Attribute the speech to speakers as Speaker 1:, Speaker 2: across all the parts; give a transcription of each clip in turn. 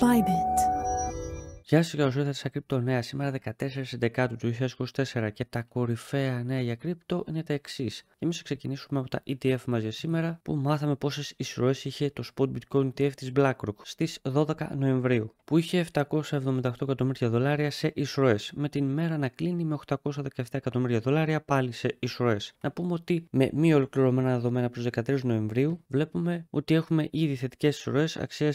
Speaker 1: Vibit. Γεια σα και καλώς ήρθατε στα κρυπτο Νέα. Σήμερα 14 Δεκάτου του 2024 και τα κορυφαία νέα για κρυπτο είναι τα εξής. Εμείς θα ξεκινήσουμε από τα ETF μας για σήμερα που μάθαμε πόσες ισορροέ είχε το Spot Bitcoin ETF της BlackRock στις 12 Νοεμβρίου που είχε 778 εκατομμύρια δολάρια σε ισορροέ με την μέρα να κλείνει με 817 εκατομμύρια δολάρια πάλι σε ισορροέ. Να πούμε ότι με μη ολοκληρωμένα δεδομένα προς 13 Νοεμβρίου βλέπουμε ότι έχουμε ήδη θετικές ισορροέ αξία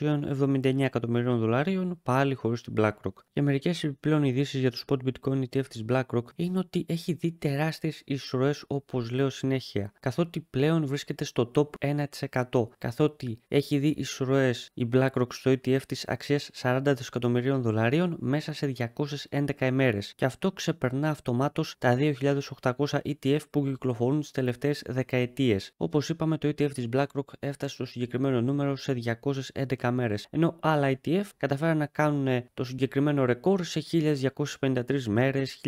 Speaker 1: 279 εκατομμυρίων δολάριων πάλι χωρίς εισαγωγή στην BlackRock. Για μερικέ επιπλέον ειδήσεις για το spot bitcoin ETF της BlackRock είναι ότι έχει δει τεράστιες εισρωές όπως λέω συνέχεια, καθότι πλέον βρίσκεται στο top 1%, καθότι έχει δει εισρωές η BlackRock στο ETF της αξίας 40 δισεκατομμυρίων δολαρίων μέσα σε 211 ημέρες και αυτό ξεπερνά αυτομάτως τα 2.800 ETF που κυκλοφορούν τις τελευταίες δεκαετίες. Όπως είπαμε, το ETF της BlackRock έφτασε στο συγκεκριμένο νούμερο σε 211 μέρε, ενώ άλλα ETF καταφέραν να κάνουν το συγκεκριμένο ρεκόρ σε 1253 μέρες,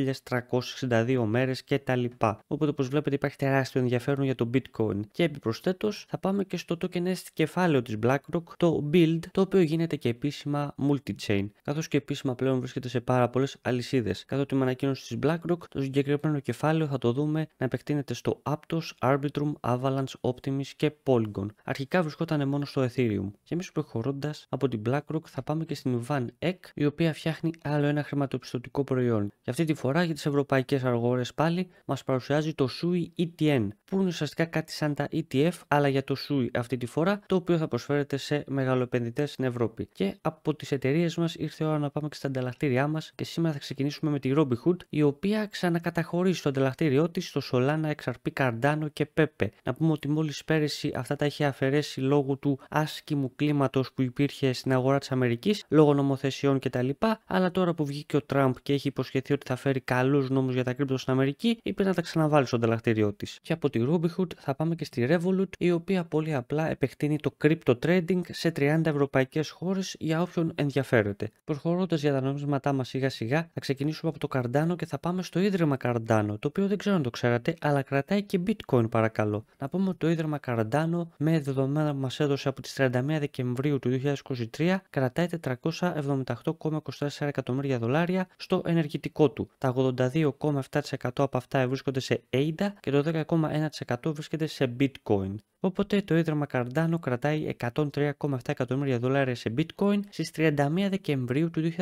Speaker 1: 1362 μέρες κτλ. Οπότε όπως βλέπετε υπάρχει τεράστιο ενδιαφέρον για το bitcoin. Και επιπροσθέτως θα πάμε και στο token S κεφάλαιο της BlackRock, το build, το οποίο γίνεται και επίσημα multi-chain, καθώς και επίσημα πλέον βρίσκεται σε πάρα πολλές αλυσίδες. Καθότι με ανακοίνωση της BlackRock, το συγκεκριμένο κεφάλαιο θα το δούμε να επεκτείνεται στο Aptos, Arbitrum, Avalanche, Optimus και Polygon. Αρχικά βρισκόταν μόνο στο Ethereum. Και εμείς προχωρώντας από την BlackRock θα πάμε και στην VanEck, η οποία φτιάχνει άλλο ένα χρηματοπιστωτικό προϊόν. Και αυτή τη φορά για τις ευρωπαϊκές αγορές πάλι μας παρουσιάζει το SUI ETN, που είναι ουσιαστικά κάτι σαν τα ETF, αλλά για το SUI αυτή τη φορά, το οποίο θα προσφέρεται σε μεγαλοπενδυτέ στην Ευρώπη. Και από τις εταιρείες μας ήρθε η ώρα να πάμε και στα ανταλλακτήριά μας και σήμερα θα ξεκινήσουμε με τη Robinhood, η οποία ξανακαταχωρήσει το ανταλλακτήριό της στο Solana, XRP, Cardano και Pepe. Να πούμε ότι μόλις πέρυσι αυτά τα είχε αφαιρέσει λόγω του άσκημου κλίματος που υπήρχε στην αγορά της Αμερικής, λόγω νομοθεσιών κτλ. Αλλά τώρα που βγήκε ο Τραμπ και έχει υποσχεθεί ότι θα φέρει καλούς νόμους για τα κρύπτο στην Αμερική, είπε να τα ξαναβάλει στο ανταλλακτήριό της. Και από τη Robinhood θα πάμε και στη Revolut, η οποία πολύ απλά επεκτείνει το crypto trading σε 30 ευρωπαϊκές χώρες για όποιον ενδιαφέρεται. Προχωρώντας για τα νομίσματά μας σιγά σιγά, θα ξεκινήσουμε από το Cardano και θα πάμε στο ίδρυμα Cardano, το οποίο δεν ξέρω αν το ξέρατε, αλλά κρατάει και Bitcoin παρακαλώ. Να πούμε ότι το ίδρυμα Cardano, με δεδομένα που μας έδωσε από τις 31 Δεκεμβρίου του 2023, κρατάει 478 8,24 εκατομμύρια δολάρια στο ενεργητικό του. Τα 82,7% από αυτά βρίσκονται σε ADA και το 10,1% βρίσκεται σε Bitcoin. Οπότε το Ίδρυμα Cardano κρατάει 103,7 εκατομμύρια δολάρια σε bitcoin στις 31 Δεκεμβρίου του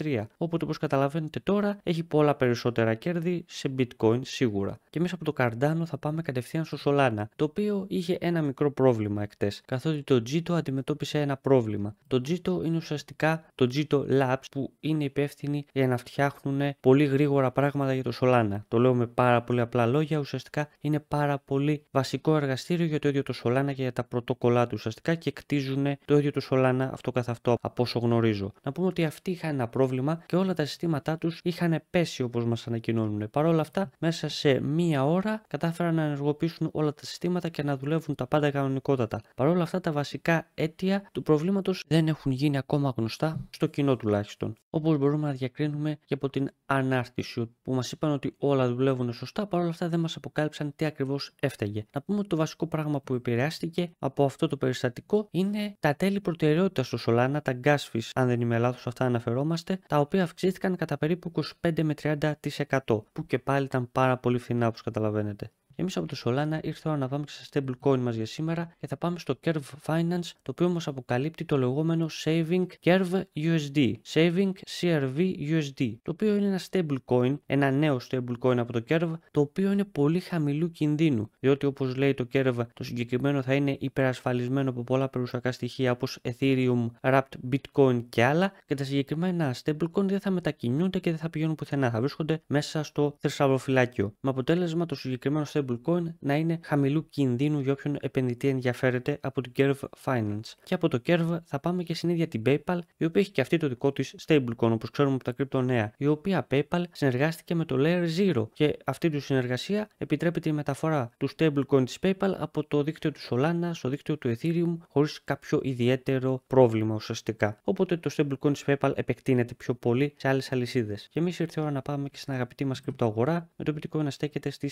Speaker 1: 2023, οπότε όπως καταλαβαίνετε τώρα έχει πολλά περισσότερα κέρδη σε bitcoin σίγουρα. Και μέσα από το Cardano θα πάμε κατευθείαν στο Solana, το οποίο είχε ένα μικρό πρόβλημα εκτές, καθότι το Gito αντιμετώπισε ένα πρόβλημα. Το Gito είναι ουσιαστικά το Gito Labs που είναι υπεύθυνοι για να φτιάχνουν πολύ γρήγορα πράγματα για το Solana. Το λέω με πάρα πολύ απλά λόγια, ουσιαστικά είναι πάρα πολύ βασικό εργαστήριο για το ίδιο το Solana και για τα πρωτόκολλά του ουσιαστικά και κτίζουν το ίδιο το Solana αυτό καθ' αυτό από όσο γνωρίζω. Να πούμε ότι αυτοί είχαν ένα πρόβλημα και όλα τα συστήματά τους είχαν πέσει όπως μας ανακοινώνουν. Παρ' όλα αυτά, μέσα σε μία ώρα κατάφεραν να ενεργοποιήσουν όλα τα συστήματα και να δουλεύουν τα πάντα κανονικότατα. Παρ' όλα αυτά, τα βασικά αίτια του προβλήματος δεν έχουν γίνει ακόμα γνωστά στο κοινό κοινό τουλάχιστον. Όπως μπορούμε να διακρίνουμε και από την ανάρτηση, που μας είπαν ότι όλα δουλεύουν σωστά, παρόλα αυτά δεν μας αποκάλυψαν τι ακριβώς έφταιγε. Να πούμε ότι το βασικό πράγμα που επηρεάστηκε από αυτό το περιστατικό είναι τα τέλη προτεραιότητα στο σολάνα, τα gas αν δεν είμαι λάθος, αυτά αναφερόμαστε, τα οποία αυξήθηκαν κατά περίπου 25 με 30%, που και πάλι ήταν πάρα πολύ φθηνά όπως καταλαβαίνετε. Εμείς από το Solana ήρθε να πάμε στα stablecoin μας για σήμερα και θα πάμε στο Curve Finance, το οποίο μας αποκαλύπτει το λεγόμενο Saving Curve USD. Saving CRV USD, το οποίο είναι ένα stablecoin, ένα νέο stablecoin από το Curve, το οποίο είναι πολύ χαμηλού κινδύνου. Διότι όπως λέει το Curve, το συγκεκριμένο θα είναι υπερασφαλισμένο από πολλά περιουσιακά στοιχεία όπως Ethereum, Wrapped Bitcoin και άλλα και τα συγκεκριμένα stablecoin δεν θα μετακινούνται και δεν θα πηγαίνουν πουθενά. Θα βρίσκονται μέσα στο θησαυροφυλάκιο. Με αποτέλεσμα το συγκεκριμένο stablecoin stablecoin να είναι χαμηλού κινδύνου για όποιον επενδυτή ενδιαφέρεται από την Curve Finance. Και από το Curve θα πάμε και στην ίδια την PayPal, η οποία έχει και αυτή το δικό της stablecoin, όπως ξέρουμε από τα κρυπτονέα, η οποία PayPal συνεργάστηκε με το Layer Zero και αυτή του συνεργασία επιτρέπεται η μεταφορά του stablecoin της PayPal από το δίκτυο του Solana στο δίκτυο του Ethereum χωρίς κάποιο ιδιαίτερο πρόβλημα ουσιαστικά. Οπότε το stablecoin της PayPal επεκτείνεται πιο πολύ σε άλλες αλυσίδες. Και εμείς ήρθε η ώρα να πάμε και στην αγαπητή μας κρυπτοαγορά με το bitcoin να στέκεται στις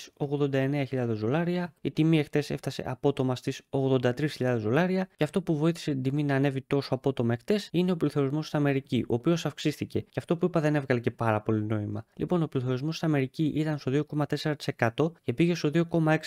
Speaker 1: δολάρια. Η τιμή εχθές έφτασε απότομα στις 83.000 δολάρια και αυτό που βοήθησε την τιμή να ανέβει τόσο απότομα εχθές είναι ο πληθωρισμός στην Αμερική, ο οποίος αυξήθηκε. Και αυτό που είπα δεν έβγαλε και πάρα πολύ νόημα. Λοιπόν, ο πληθωρισμός στην Αμερική ήταν στο 2,4% και πήγε στο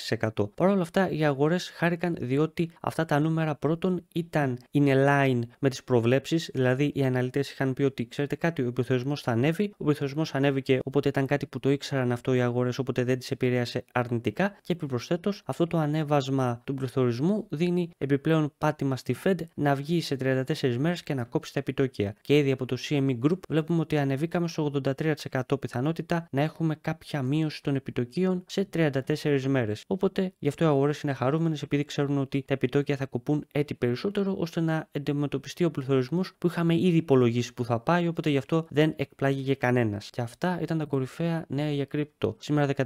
Speaker 1: 2,6%. Παρ' όλα αυτά, οι αγορές χάρηκαν διότι αυτά τα νούμερα πρώτον ήταν in line με τις προβλέψεις, δηλαδή οι αναλυτές είχαν πει ότι ξέρετε κάτι, ο πληθωρισμός θα ανέβει, ο πληθωρισμός ανέβηκε, οπότε ήταν κάτι που το ήξεραν αυτό οι αγορές, οπότε δεν τις επηρέασε αρνητικά και επιπροσθέτως αυτό το ανέβασμα του πληθωρισμού δίνει επιπλέον πάτημα στη Fed να βγει σε 34 μέρες και να κόψει τα επιτόκια. Και ήδη από το CME Group βλέπουμε ότι ανεβήκαμε στο 83% πιθανότητα να έχουμε κάποια μείωση των επιτοκίων σε 34 μέρες. Οπότε γι' αυτό οι αγορές είναι χαρούμενες επειδή ξέρουν ότι τα επιτόκια θα κοπούν έτσι περισσότερο ώστε να αντιμετωπιστεί ο πληθωρισμός που είχαμε ήδη υπολογίσει που θα πάει. Οπότε γι' αυτό δεν εκπλάγηκε κανένας. Και αυτά ήταν τα κορυφαία νέα για κρύπτο. Σήμερα 14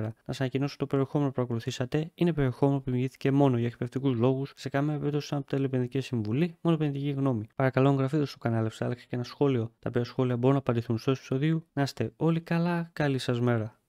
Speaker 1: να σας ανακοινώσω το περιεχόμενο που ακολουθήσατε είναι περιεχόμενο που δημιουργήθηκε μόνο για εκπαιδευτικούς λόγους σε καμία περίπτωση σαν τελεπενδυτική συμβουλή, μόνο επενδυτική γνώμη. Παρακαλώ, εγγραφείτε στο κανάλι σας, αλλά και ένα σχόλιο. Τα οποία σχόλια μπορούν να απαντηθούν στο επεισοδίο Να είστε όλοι καλά, καλή σας μέρα.